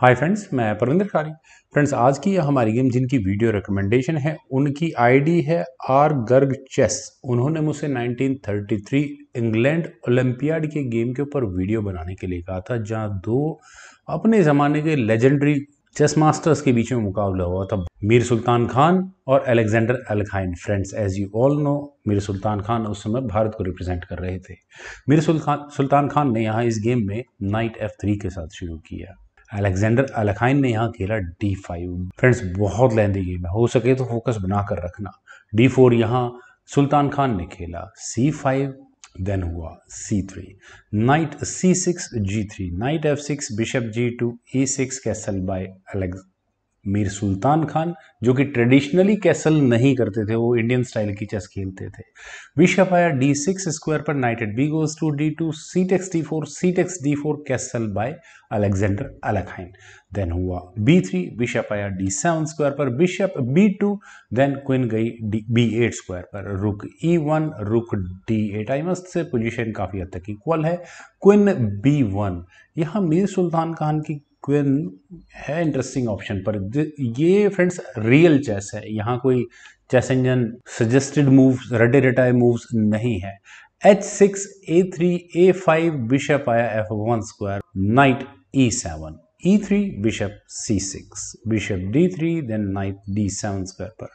hi friends मैं परविंदर खारी friends आज की हमारी गेम जिनकी वीडियो रिकमेंडेशन है उनकी आईडी है आर गर्ग चेस उन्होंने मुझसे 1933 इंग्लैंड ओलंपियाड के गेम के ऊपर वीडियो बनाने के लिए कहा था जहां दो अपने ज़माने के लेजेंडरी चेस मास्टर्स के बीच में मुकाबला हुआ था मीर सुल्तान खान और Alexander Alekhine friends as you all know Mir Sultan Khan उस समय भारत को रिप्रेजेंट कर रहे थे मीर सुल्तान सुल्तान खान ने यहाँ इस गेम में नाइट एफ थ्री के साथ शुरू किया अलेक्जेंडर अलखाइन ने यहाँ खेला डी फाइव फ्रेंड्स बहुत लेंदी गेम है हो सके तो फोकस बना कर रखना डी फोर यहाँ सुल्तान खान ने खेला सी फाइव देन हुआ C three knight C six G three knight F six bishop G two A six castle by Alex Mir Sultan Khan जो कि ट्रेडिशनली कैसल नहीं करते थे वो इंडियन स्टाइल की चेस खेलते थे बिशप आया डी सिक्स स्क्वायर पर knight at B goes to D two C takes D four C takes D four castle by Alexander Alekhine then हुआ बी थ्री बिशप आया डी सेवन स्क्वायर पर bishop B two then queen गई B eight square पर rook E one rook D eight I must say position काफ़ी हद तक equal है Quinn B one यहाँ मीर सुल्तान खान की क्वीन है इंटरेस्टिंग ऑप्शन पर ये फ्रेंड्स रियल चेस है यहाँ कोई चेस इंजन सजेस्टेड मूव्स रटे रटाए मूव्स नहीं है H six A three A five bishop आया F one square knight E seven E three bishop C six bishop D three then knight D seven square पर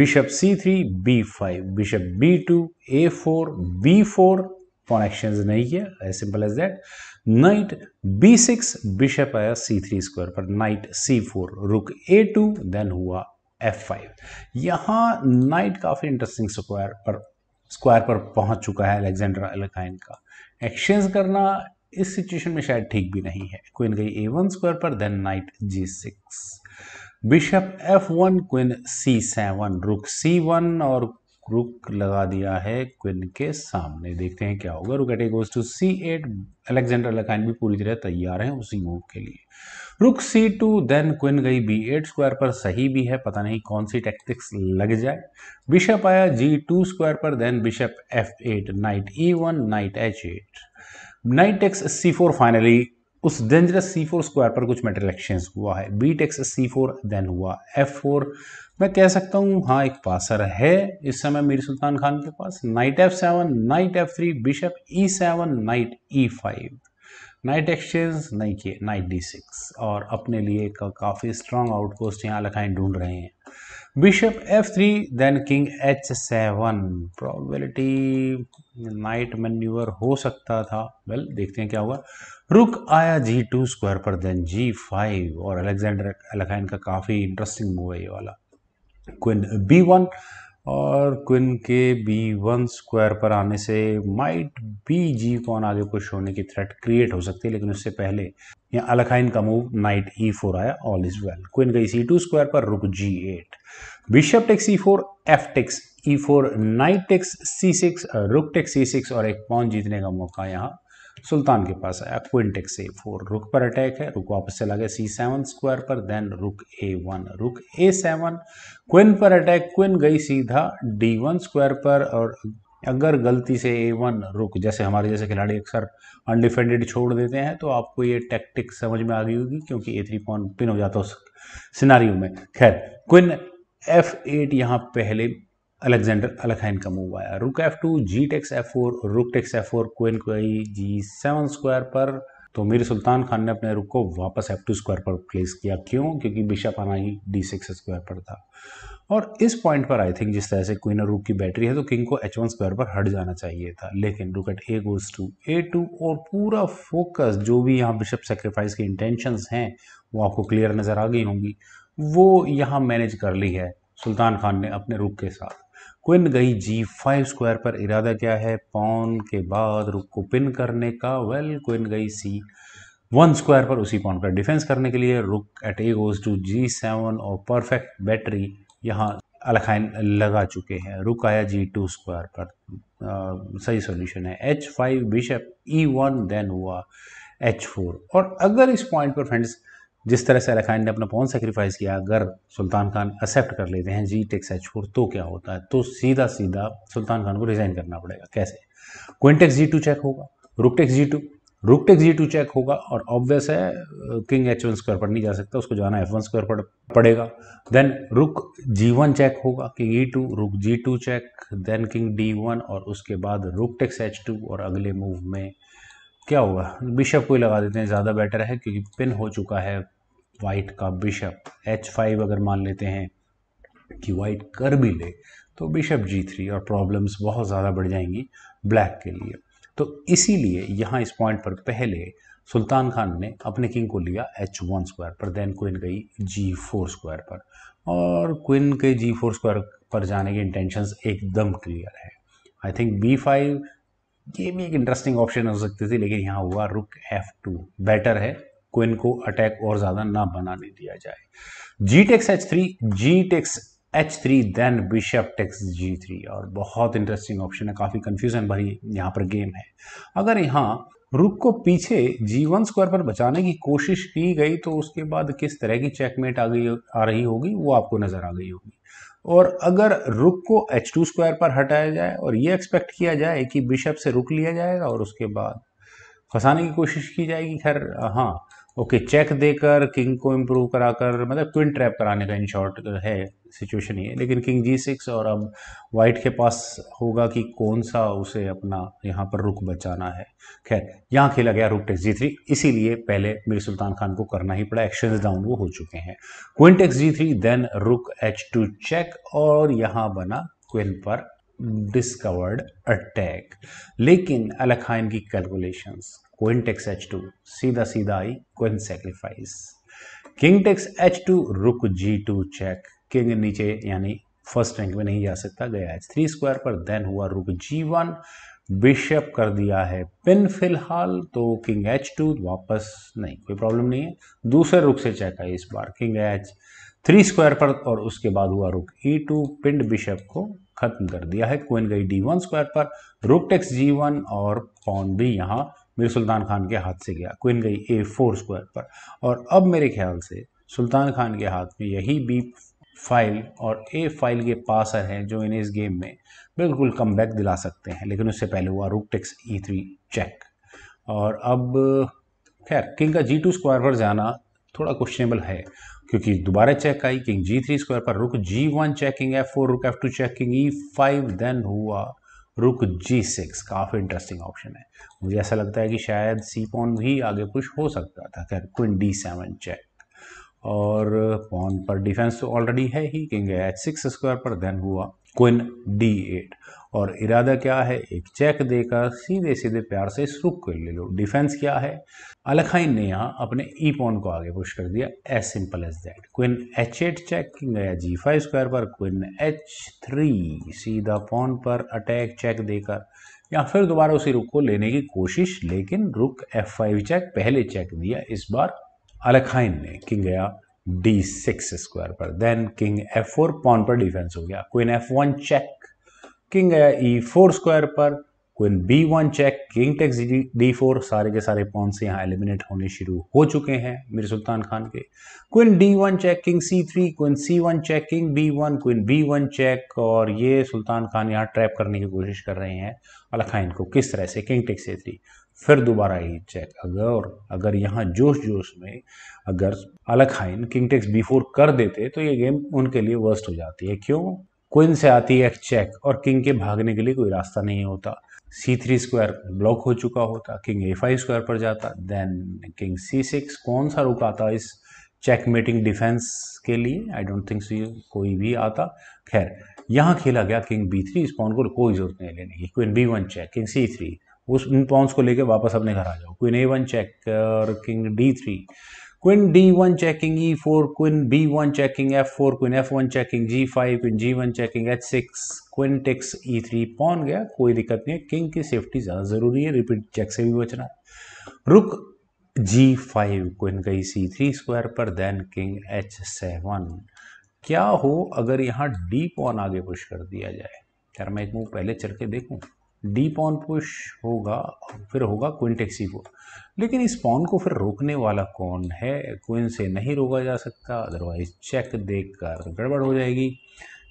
bishop C three B five bishop B two A four B four pawn exchange नहीं किया as simple as that knight B six bishop आया C three square पर knight C four rook A two then हुआ F five यहाँ knight काफ़ी interesting square पर square पर पहुंच चुका है अलेक्जेंडर अलकाइन का एक्सचेंज करना इस सिचुएशन में शायद ठीक भी नहीं है क्वीन गई ए वन स्क्वायर पर then knight G six bishop F one queen C seven rook C one और क्रुक लगा दिया है क्विन के सामने देखते हैं क्या होगा rook eight goes to C eight Alexander Alekhine भी पूरी तरह तैयार है उसी मूव के लिए rook C two then queen गई बी एट स्क्वायर पर सही भी है पता नहीं कौन सी टैक्टिक्स लग जाए बिशप आया जी टू स्क्वायर पर then bishop F eight knight E one knight H eight knight x C four finally उस डेंजरस सी फोर स्क्वायर पर कुछ मेटल एक्सचेंज हुआ है B takes C four then हुआ एफ फोर मैं कह सकता हूँ हाँ एक पासर है इस समय मीर सुल्तान खान के पास knight F seven knight F three bishop E seven knight E five knight exchange नहीं किए नाइट डी सिक्स और अपने लिए का काफ़ी स्ट्रॉन्ग आउटपोस्ट यहाँ लखाएँ ढूंढ रहे हैं F three then king H seven probability knight manoeuvre हो सकता था वेल well, देखते हैं क्या हुआ रुक आया जी टू स्क्वायर पर देन जी फाइव और अलेक्जेंडर अलेखाइन का काफ़ी इंटरेस्टिंग मूव है ये वाला क्विन बी वन और क्विन के बी वन स्क्वायर पर आने से माइट बी जी कौन आगे कुछ होने की थ्रेट क्रिएट हो सकती है लेकिन उससे पहले यहाँ अलखाइन का मूव नाइट ई फोर आया ऑल इज वेल क्विन गई सी टू स्क्वायर पर rook G eight bishop takes E four F takes E four knight takes C six rook takes C six और एक pawn जीतने का मौका यहाँ सुल्तान के पास आया क्विन टेक्स ए फोर रुक पर अटैक है रुक वापस चला गया सी सेवन स्क्वायर पर then rook A one rook A seven queen पर अटैक क्विन गई सीधा डी वन स्क्वायर पर और अगर गलती से ए वन रुक जैसे हमारे जैसे खिलाड़ी अक्सर अनडिफेंडेड छोड़ देते हैं तो आपको ये टैक्टिक समझ में आ गई होगी क्योंकि ए थ्री पॉन पिन हो जाता है उस सिनारियों में खैर क्विन एफ एट यहाँ पहले अलेक्जेंडर अलखाइन का मूव आया rook F two G takes F four rook takes F four queen क्वाई जी सेवन स्क्वायर पर तो मीर सुल्तान खान ने अपने रुक को वापस एफ टू स्क्वायर पर प्लेस किया क्यों क्योंकि बिशप आना ही डी सिक्स स्क्वायर पर था और इस पॉइंट पर आई थिंक जिस तरह से क्वीन और रूक की बैटरी है तो किंग को एच वन स्क्वायर पर हट जाना चाहिए था लेकिन rook at A goes to A two और पूरा फोकस जो भी यहाँ बिशप सेक्रीफाइस की इंटेंशन हैं वो आपको क्लियर नज़र आ गई होंगी वो यहाँ मैनेज कर ली है सुल्तान खान ने अपने रुक के साथ क्विन गई जी फाइव स्क्वायर पर इरादा क्या है पॉन के बाद रुक को पिन करने का वेल क्विन गई सी वन स्क्वायर पर उसी पॉन पर डिफेंस करने के लिए rook at A goes to G seven और परफेक्ट बैटरी यहाँ अलखाइन लगा चुके हैं रुक आया जी टू स्क्वायर पर आ, सही सॉल्यूशन है H five bishop E one then हुआ एच फोर और अगर इस पॉइंट पर फ्रेंड्स जिस तरह से अलाखान ने अपना पौन सेक्रीफाइस किया अगर सुल्तान खान एक्सेप्ट कर लेते हैं जी टेक्स एच फोर तो क्या होता है तो सीधा सीधा सुल्तान खान को रिज़ाइन करना पड़ेगा कैसे क्विंटेक्स जी टू चेक होगा rook takes G two rook takes G two check होगा और ऑब्वियस है किंग एच वन स्क्वायर पर नहीं जा सकता उसको जाना एफ वन स्क्वायर पर पड़ेगा then rook G one check होगा king E two rook G two check then king D one और उसके बाद रुक टेक्स एच टू और अगले मूव में क्या होगा बिशप को ही लगा देते हैं ज़्यादा बेटर है क्योंकि पिन हो चुका है वाइट का बिशप एच फाइव अगर मान लेते हैं कि वाइट कर भी ले तो बिशप जी थ्री और प्रॉब्लम्स बहुत ज़्यादा बढ़ जाएंगी ब्लैक के लिए तो इसीलिए यहाँ इस पॉइंट पर पहले सुल्तान खान ने अपने किंग को लिया एच वन स्क्वायर पर देन क्विन गई जी फोर स्क्वायर पर और क्विन के जी फोर स्क्वायर पर जाने के इंटेंशंस एकदम क्लियर है आई थिंक बी फाइव ये भी एक इंटरेस्टिंग ऑप्शन हो सकती थी लेकिन यहाँ हुआ रुक एफ टू बेटर है को इनको अटैक और ज़्यादा ना बनाने दिया जाए G takes H three G takes H three then bishop takes G three और बहुत इंटरेस्टिंग ऑप्शन है काफ़ी कंफ्यूजन भरी यहाँ पर गेम है अगर यहाँ रुक को पीछे जी वन स्क्वायर पर बचाने की कोशिश की गई तो उसके बाद किस तरह की चेकमेट आ गई आ रही होगी वो आपको नज़र आ गई होगी और अगर रुक को एच टू स्क्वायर पर हटाया जाए और ये एक्सपेक्ट किया जाए कि बिशप से रुक लिया जाएगा और उसके बाद फंसाने की कोशिश की जाएगी खैर हाँ ओके चेक देकर किंग को इम्प्रूव कराकर मतलब क्विन ट्रैप कराने का इन शॉर्ट है सिचुएशन ये लेकिन किंग जी सिक्स और अब वाइट के पास होगा कि कौन सा उसे अपना यहाँ पर रुख बचाना है खैर यहाँ खेला गया रुक टेक्स जी थ्री इसीलिए पहले मीर सुल्तान खान को करना ही पड़ा एक्शन डाउन वो हो चुके हैं queen takes G three then rook H two check और यहाँ बना क्विन पर डिस्कवर्ड अटैक लेकिन अलखाइन की calculations queen takes H two सीधा सीधा आई queen sacrifice king takes H two rook G two check king नीचे यानी फर्स्ट रैंक में नहीं जा सकता गया एच थ्री स्क्वायर पर देन हुआ रुक जी वन बिशप कर दिया है पिन फिलहाल तो किंग एच टू वापस नहीं कोई प्रॉब्लम नहीं है दूसरे रुक से चेक आई इस बार किंग एच थ्री स्क्वायर पर और उसके बाद हुआ रुक ई टू पिंड बिशप को खत्म कर दिया है क्वीन गई डी वन स्क्वायर पर रुक टेक्स जी वन और पॉन भी यहाँ मेरे सुल्तान खान के हाथ से गया क्वीन गई ए फोर स्क्वायर पर और अब मेरे ख्याल से सुल्तान खान के हाथ में यही बी फाइल और ए फाइल के पासर हैं जो इन्हें इस गेम में बिल्कुल कम बैक दिला सकते हैं लेकिन उससे पहले हुआ रूक टेक्स ई थ्री चेक और अब खैर किंग का जी टू स्क्वायर पर जाना थोड़ा क्वेश्चनेबल है क्योंकि दोबारा चेक आई किंग जी थ्री स्क्वायर पर rook G one checking F four rook F two checking E five then हुआ रुक जी सिक्स काफ़ी इंटरेस्टिंग ऑप्शन है मुझे ऐसा लगता है कि शायद सी पॉन भी आगे पुश हो सकता था खैर क्विन डी सेवन चेक और पॉन पर डिफेंस तो ऑलरेडी है ही किंग एच सिक्स स्क्वायर पर देन हुआ क्विन डी एट और इरादा क्या है एक चेक देकर सीधे सीधे प्यार से रुख कर ले लो डिफेंस क्या है अलखाइन ने यहाँ अपने ई पॉन को आगे पुश कर दिया as simple as that queen H eight check गया जी फाइव स्क्वायर पर क्विन एच थ्री सीधा पॉन पर अटैक चेक देकर या फिर दोबारा उसी रुक को लेने की कोशिश लेकिन रुक एफ फाइव चेक पहले चेक दिया इस बार अलखाइन ने किंग गया डी सिक्स स्क्वायर पर then king F four pawn पर डिफेंस हो गया queen F one check king गया ई फोर स्क्वायर पर queen B one check king takes D four सारे के सारे पॉन से यहाँ एलिमिनेट होने शुरू हो चुके हैं मेरे सुल्तान खान के queen D one check king C three queen C one check king B one queen B one check और ये सुल्तान खान यहाँ ट्रैप करने की कोशिश कर रहे हैं अलखाइन को किस तरह से किंग टेक्स ए थ्री फिर दोबारा ये चेक अगर अगर यहाँ जोश जोश में अगर Alekhine king takes B four कर देते तो ये गेम उनके लिए वर्स्ट हो जाती है क्यों क्वीन से आती है चेक और किंग के भागने के लिए कोई रास्ता नहीं होता सी थ्री स्क्वायर ब्लॉक हो चुका होता किंग ए फाइव स्क्वायर पर जाता देन किंग सी सिक्स कौन सा रुक आता इस चेक मेटिंग डिफेंस के लिए आई डोंट थिंक सी कोई भी आता खैर यहाँ खेला गया किंग बी थ्री इस पॉन को कोई जरूरत नहीं लेने की queen B one check king C three उस इन पॉन्स को लेकर वापस अपने घर आ जाओ क्वीन ए वन चेक और king D three queen D one checking E four queen B one checking F four queen F one checking G five queen G one checking H six queen takes E three pawn गया कोई दिक्कत नहीं है king की safety ज़्यादा ज़रूरी है repeat check से भी बचना है रुक जी फाइव क्विन गई सी थ्री स्क्वायर पर देन किंग एच सेवन क्या हो अगर यहाँ डी पौन आगे पुश कर दिया जाए खैर मैं एक मूव पहले चल के देखूँ डी पॉन पुश होगा फिर होगा क्विन टैक्सी को लेकिन इस पॉन को फिर रोकने वाला कौन है क्विन से नहीं रोका जा सकता अदरवाइज चेक देख कर गड़बड़ हो जाएगी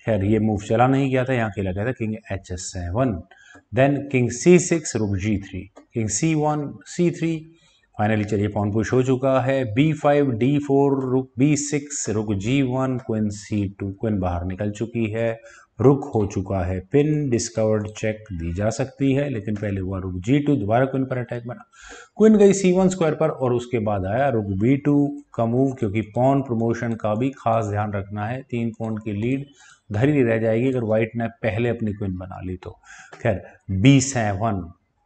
खैर ये मूव चला नहीं गया था यहाँ खेला गया था king H S seven then king C six rook G three king C one C three finally चलिए पॉन पुश हो चुका है B five D four rook B six rook G one queen C two queen बाहर निकल चुकी है रुक हो चुका है पिन डिस्कवर्ड चेक दी जा सकती है लेकिन पहले हुआ रुक जी टू दोबारा क्विन पर अटैक बना क्विन गई सी वन स्क्वायर पर और उसके बाद आया रुक बी टू का मूव क्योंकि पॉन प्रमोशन का भी खास ध्यान रखना है तीन पॉन की लीड धरी रह जाएगी अगर व्हाइट ने पहले अपनी क्विन बना ली तो खैर बी सेवन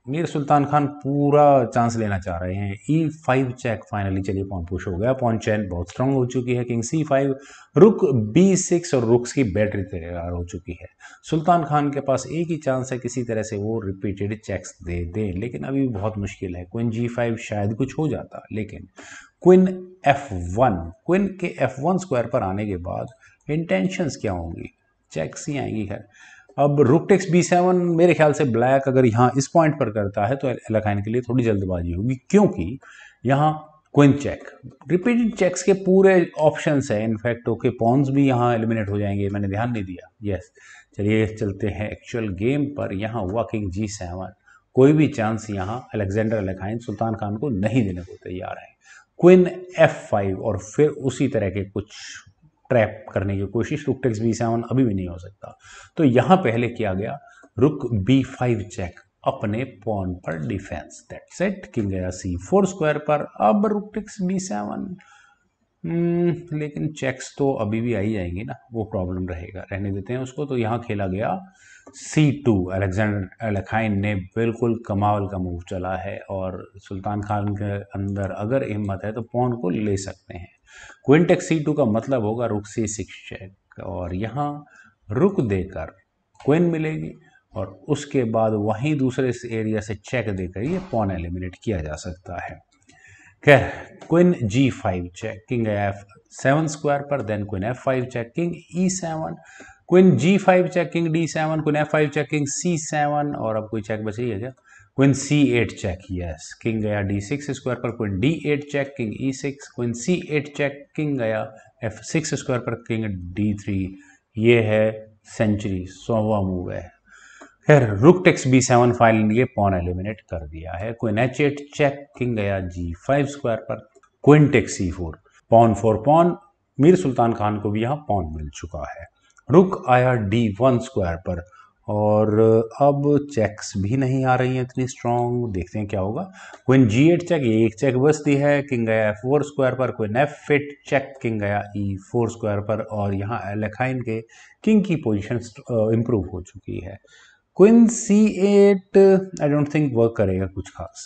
मीर सुल्तान खान पूरा चांस लेना चाह रहे हैं ई फाइव चेक फाइनली चलिए पॉन पुश हो गया पॉन चैन बहुत स्ट्रांग हो चुकी है king C five rook B six और रुक्स की बैटरी तैयार हो चुकी है सुल्तान खान के पास एक ही चांस है किसी तरह से वो रिपीटेड चेक्स दे दें लेकिन अभी बहुत मुश्किल है क्विन जी फाइव शायद कुछ हो जाता लेकिन क्विन एफ वन क्विन के एफ वन स्क्वायर पर आने के बाद इंटेंशंस क्या होंगी चेक्स ही आएंगी खैर अब रुकटेक्स टेक्स बी सेवन मेरे ख्याल से ब्लैक अगर यहाँ इस पॉइंट पर करता है तो एलाकाइन के लिए थोड़ी जल्दबाजी होगी क्योंकि यहाँ क्विन चेक रिपीटेड चेक्स के पूरे ऑप्शन है इनफैक्ट ओके पॉन्स भी यहाँ एलिमिनेट हो जाएंगे मैंने ध्यान नहीं दिया यस चलिए चलते हैं एक्चुअल गेम पर यहाँ हुआ किंग जी सेवन कोई भी चांस यहाँ अलेक्जेंडर अलेखाइन सुल्तान खान को नहीं देने को तैयार है क्विन एफ फाइव और फिर उसी तरह के कुछ ट्रैप करने की कोशिश रुक टेक्स बी सेवन अभी भी नहीं हो सकता तो यहाँ पहले किया गया रुक बी फाइव चेक अपने पॉन पर डिफेंस दैट सेट किंग गया सी फोर स्क्वायर पर अब रुक टेक्स बी सेवन हम्म, लेकिन चेक्स तो अभी भी आई जाएंगे ना वो प्रॉब्लम रहेगा रहने देते हैं उसको तो यहाँ खेला गया सी टू अलेक्जेंडर अलखाइन ने बिल्कुल कमाल का मूव चला है और सुल्तान खान के अंदर अगर हिम्मत है तो पॉन को ले सकते हैं क्विंटेक सी टू का मतलब होगा रुक सी सिक्स चेक और यहाँ रुक देकर क्विन मिलेगी और उसके बाद वहीं दूसरे एरिया से चेक देकर ये पॉन एलिमिनेट किया जा सकता है खैर queen G five check king F seven square पर then queen F five check king E seven queen G five check king D seven queen F five check king C seven और अब कोई check बच रही है क्या queen C eight check yes king गया D six square पर queen D eight check king E six queen C eight check king गया एफ सिक्स स्क्वायर पर किंग डी थ्री ये है सेंचुरी सोवा मूव है खैर rook takes B seven file ने पॉन एलिमिनेट कर दिया है queen H eight check king गया जी फाइव स्क्वायर पर queen takes C four pawn four pawn Mir Sultan Khan को भी यहाँ पॉन मिल चुका है रुक आया डी वन स्क्वायर पर और अब चेक्स भी नहीं आ रही हैं इतनी स्ट्रॉन्ग देखते हैं क्या होगा क्विन जी एट चेक एक चेक बचती है किंग गया फोर स्क्वायर पर queen F five check king गया ई फोर स्क्वायर पर और यहाँ एलेखाइन के किंग की पोजीशन इम्प्रूव uh, हो चुकी है queen C eight I don't think work करेगा कुछ खास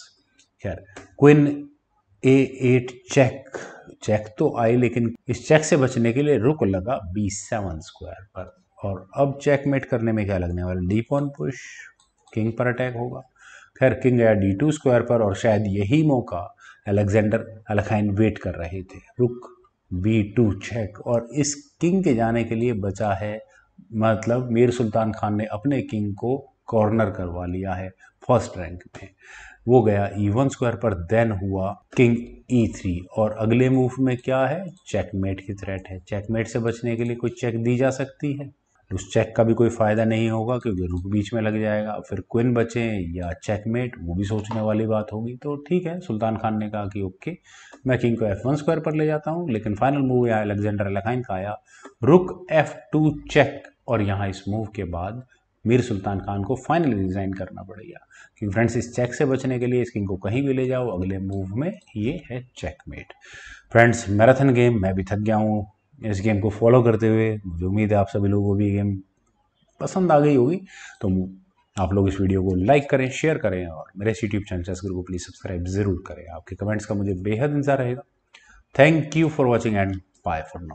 खैर queen A eight check check तो आई लेकिन इस चेक से बचने के लिए रुक लगा बी सेवन स्क्वायर पर और अब चेकमेट करने में क्या लगने वाला डी पॉन पुश किंग पर अटैक होगा खैर किंग गया डी टू स्क्वायर पर और शायद यही मौका अलेक्जेंडर अलखाइन वेट कर रहे थे रुक बी टू चेक और इस किंग के जाने के लिए बचा है मतलब मीर सुल्तान खान ने अपने किंग को कॉर्नर करवा लिया है फर्स्ट रैंक में वो गया ई वन स्क्वायर पर देन हुआ किंग ई थ्री और अगले मूव में क्या है चेकमेट की थ्रेट है चेकमेट से बचने के लिए कोई चेक दी जा सकती है तो उस चेक का भी कोई फ़ायदा नहीं होगा क्योंकि रुक बीच में लग जाएगा फिर क्विन बचे या चेकमेट वो भी सोचने वाली बात होगी तो ठीक है सुल्तान खान ने कहा कि ओके मैं किंग को एफ वन स्क्वायर पर ले जाता हूँ लेकिन फाइनल मूव यहाँ अलेक्जेंडर लखाइन का आया रुक एफ टू चेक और यहाँ इस मूव के बाद मीर सुल्तान खान को फाइनल रिज़ाइन करना पड़ेगा क्योंकि फ्रेंड्स इस चेक से बचने के लिए इस किंग को कहीं भी ले जाओ अगले मूव में ये है चेकमेट फ्रेंड्स मैराथन गेम मैं भी थक गया हूँ इस गेम को फॉलो करते हुए मुझे उम्मीद है आप सभी लोगों को भी गेम पसंद आ गई होगी तो आप लोग इस वीडियो को लाइक करें शेयर करें और मेरे यूट्यूब चैनल चस्कर को प्लीज़ सब्सक्राइब ज़रूर करें आपके कमेंट्स का मुझे बेहद इंतजार रहेगा thank you for watching and bye for now